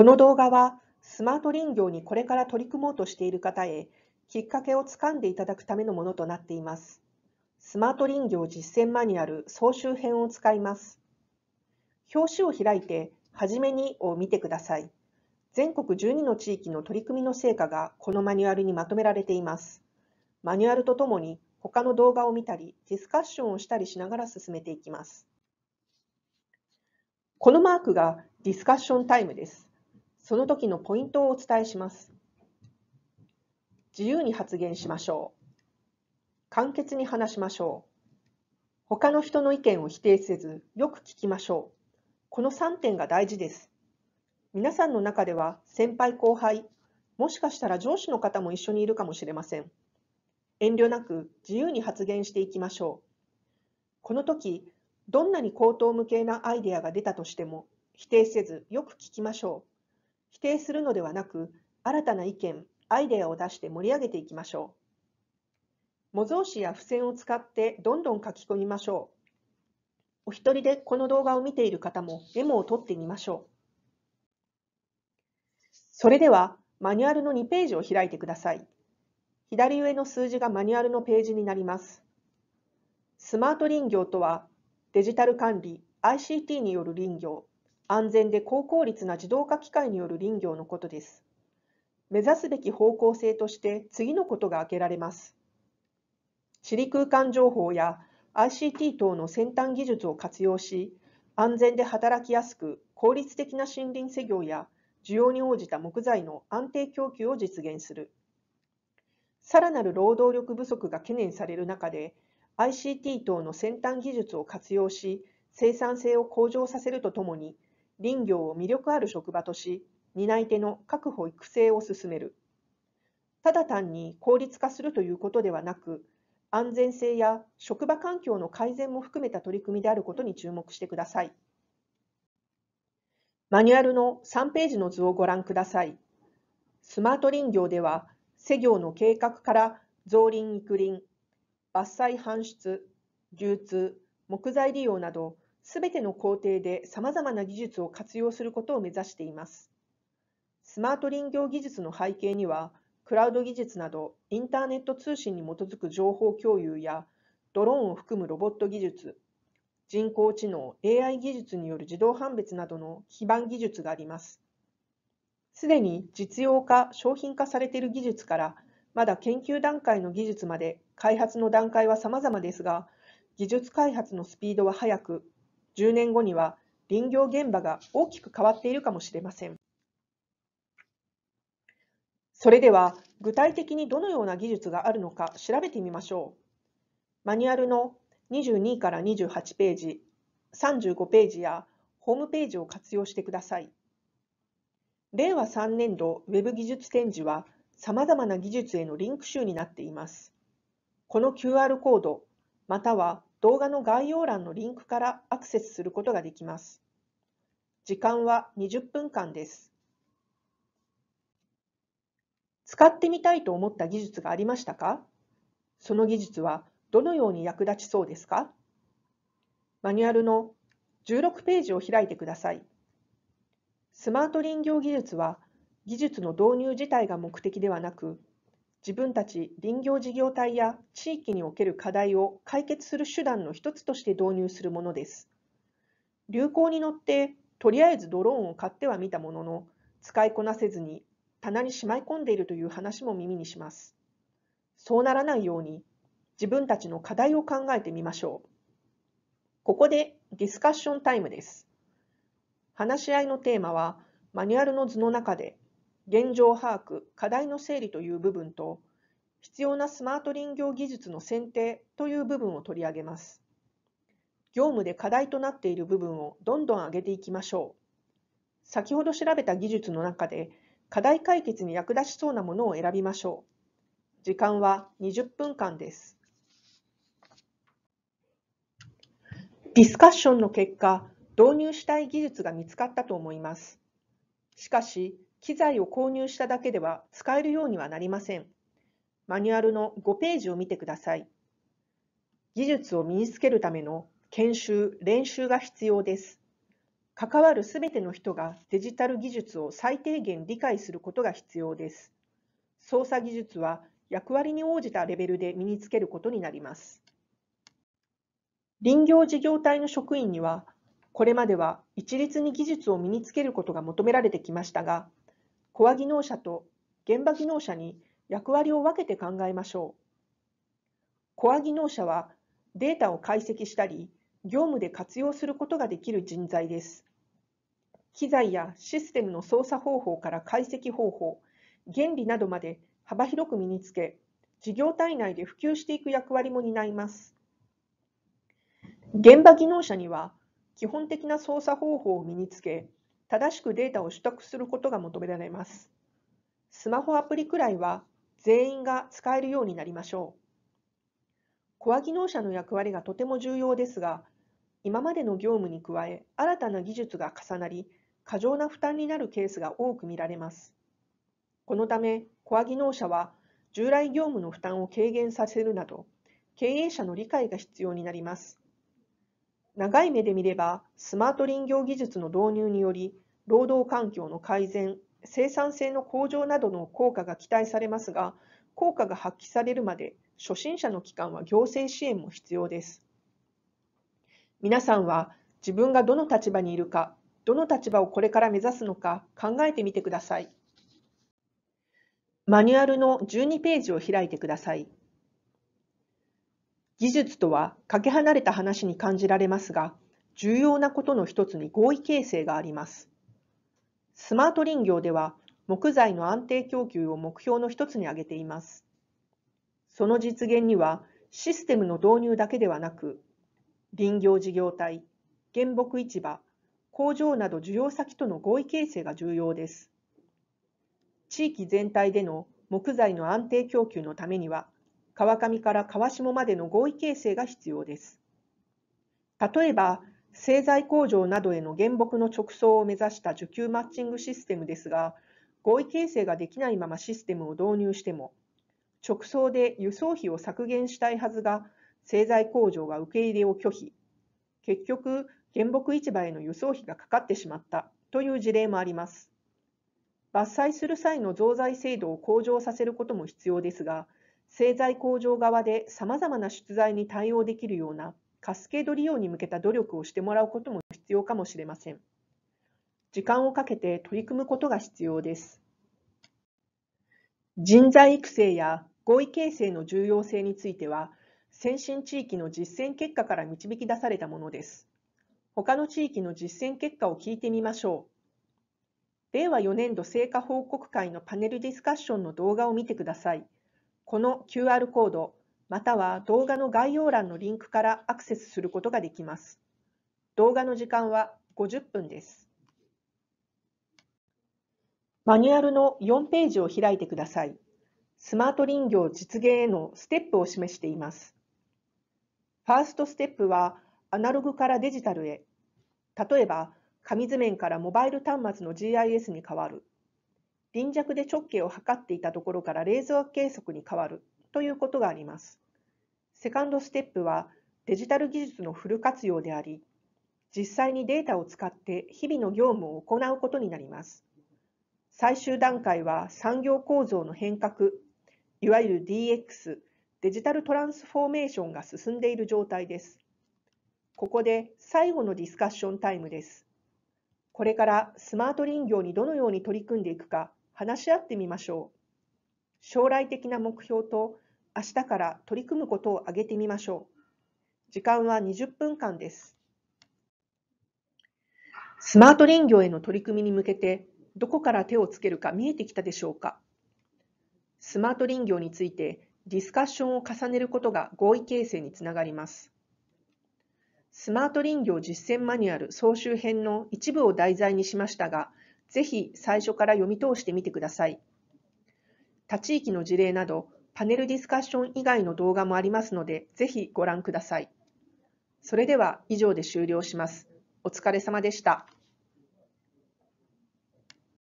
この動画はスマート林業にこれから取り組もうとしている方へきっかけをつかんでいただくためのものとなっています。スマート林業実践マニュアル総集編を使います。表紙を開いて、はじめにを見てください。全国12の地域の取り組みの成果がこのマニュアルにまとめられています。マニュアルとともに他の動画を見たり、ディスカッションをしたりしながら進めていきます。このマークがディスカッションタイムです。その時のポイントをお伝えします。自由に発言しましょう。簡潔に話しましょう。他の人の意見を否定せず、よく聞きましょう。この3点が大事です。皆さんの中では先輩後輩、もしかしたら上司の方も一緒にいるかもしれません。遠慮なく自由に発言していきましょう。この時、どんなに口頭無形なアイデアが出たとしても、否定せずよく聞きましょう。否定するのではなく、新たな意見、アイデアを出して盛り上げていきましょう。模造紙や付箋を使ってどんどん書き込みましょう。お一人でこの動画を見ている方もメモを取ってみましょう。それでは、マニュアルの2ページを開いてください。左上の数字がマニュアルのページになります。スマート林業とは、デジタル管理、ICT による林業、安全で高効率な自動化機械による林業のことです。目指すべき方向性として次のことが挙げられます。地理空間情報や ICT 等の先端技術を活用し、安全で働きやすく効率的な森林施業や需要に応じた木材の安定供給を実現する。さらなる労働力不足が懸念される中で、ICT 等の先端技術を活用し、生産性を向上させるとともに、林業を魅力ある職場とし、担い手の確保育成を進める。ただ単に効率化するということではなく、安全性や職場環境の改善も含めた取り組みであることに注目してください。マニュアルの3ページの図をご覧ください。スマート林業では、施業の計画から造林育林、伐採搬出、流通、木材利用など、すべての工程で様々な技術を活用することを目指しています。スマート林業技術の背景には、クラウド技術などインターネット通信に基づく情報共有や、ドローンを含むロボット技術、人工知能 AI 技術による自動判別などの基盤技術があります。すでに実用化、商品化されている技術から、まだ研究段階の技術まで開発の段階は様々ですが、技術開発のスピードは速く、10年後には林業現場が大きく変わっているかもしれません。それでは具体的にどのような技術があるのか調べてみましょう。マニュアルの22から28ページ、35ページやホームページを活用してください。令和3年度ウェブ技術展示はさまざまな技術へのリンク集になっています。この QR コードまたは動画の概要欄のリンクからアクセスすることができます。時間は20分間です。使ってみたいと思った技術がありましたかその技術はどのように役立ちそうですかマニュアルの16ページを開いてください。スマート林業技術は技術の導入自体が目的ではなく、自分たち林業事業体や地域における課題を解決する手段の一つとして導入するものです。流行に乗ってとりあえずドローンを買ってはみたものの使いこなせずに棚にしまい込んでいるという話も耳にします。そうならないように自分たちの課題を考えてみましょう。ここでディスカッションタイムです。話し合いのテーマはマニュアルの図の中で現状把握、課題の整理という部分と、必要なスマート林業技術の選定という部分を取り上げます。業務で課題となっている部分をどんどん上げていきましょう。先ほど調べた技術の中で、課題解決に役立ちそうなものを選びましょう。時間は20分間です。ディスカッションの結果、導入したい技術が見つかったと思います。しかし、機材を購入しただけでは使えるようにはなりません。マニュアルの5ページを見てください。技術を身につけるための研修・練習が必要です。関わるすべての人がデジタル技術を最低限理解することが必要です。操作技術は役割に応じたレベルで身につけることになります。林業事業体の職員には、これまでは一律に技術を身につけることが求められてきましたが、コア技能者と現場技能者に役割を分けて考えましょう。コア技能者はデータを解析したり、業務で活用することができる人材です。機材やシステムの操作方法から解析方法、原理などまで幅広く身につけ、事業体内で普及していく役割も担います。現場技能者には基本的な操作方法を身につけ、正しくデータを取得することが求められます。スマホアプリくらいは全員が使えるようになりましょう。コア技能者の役割がとても重要ですが、今までの業務に加え新たな技術が重なり、過剰な負担になるケースが多く見られます。このため、コア技能者は従来業務の負担を軽減させるなど、経営者の理解が必要になります。長い目で見れば、スマート林業技術の導入により、労働環境の改善、生産性の向上などの効果が期待されますが、効果が発揮されるまで、初心者の期間は行政支援も必要です。皆さんは、自分がどの立場にいるか、どの立場をこれから目指すのか考えてみてください。マニュアルの12ページを開いてください。技術とはかけ離れた話に感じられますが、重要なことの一つに合意形成があります。スマート林業では、木材の安定供給を目標の一つに挙げています。その実現には、システムの導入だけではなく、林業事業体、原木市場、工場など需要先との合意形成が重要です。地域全体での木材の安定供給のためには、川上から川下までの合意形成が必要です。例えば、製材工場などへの原木の直送を目指した受給マッチングシステムですが、合意形成ができないままシステムを導入しても、直送で輸送費を削減したいはずが、製材工場が受け入れを拒否。結局、原木市場への輸送費がかかってしまったという事例もあります。伐採する際の増材制度を向上させることも必要ですが、製材工場側で様々な出材に対応できるようなカスケード利用に向けた努力をしてもらうことも必要かもしれません。時間をかけて取り組むことが必要です。人材育成や合意形成の重要性については、先進地域の実践結果から導き出されたものです。他の地域の実践結果を聞いてみましょう。令和4年度成果報告会のパネルディスカッションの動画を見てください。この QR コード、または動画の概要欄のリンクからアクセスすることができます。動画の時間は50分です。マニュアルの4ページを開いてください。スマート林業実現へのステップを示しています。ファーストステップは、アナログからデジタルへ。例えば、紙図面からモバイル端末の GIS に変わる。臨弱で直径を測っていたところからレーザー計測に変わるということがあります。セカンドステップはデジタル技術のフル活用であり、実際にデータを使って日々の業務を行うことになります。最終段階は産業構造の変革、いわゆる DX、デジタルトランスフォーメーションが進んでいる状態です。ここで最後のディスカッションタイムです。これからスマート林業にどのように取り組んでいくか、話し合ってみましょう。将来的な目標と明日から取り組むことを挙げてみましょう。時間は20分間です。スマート林業への取り組みに向けてどこから手をつけるか見えてきたでしょうかスマート林業についてディスカッションを重ねることが合意形成につながります。スマート林業実践マニュアル総集編の一部を題材にしましたが、ぜひ最初から読み通してみてください。他地域の事例など、パネルディスカッション以外の動画もありますので、ぜひご覧ください。それでは以上で終了します。お疲れ様でした。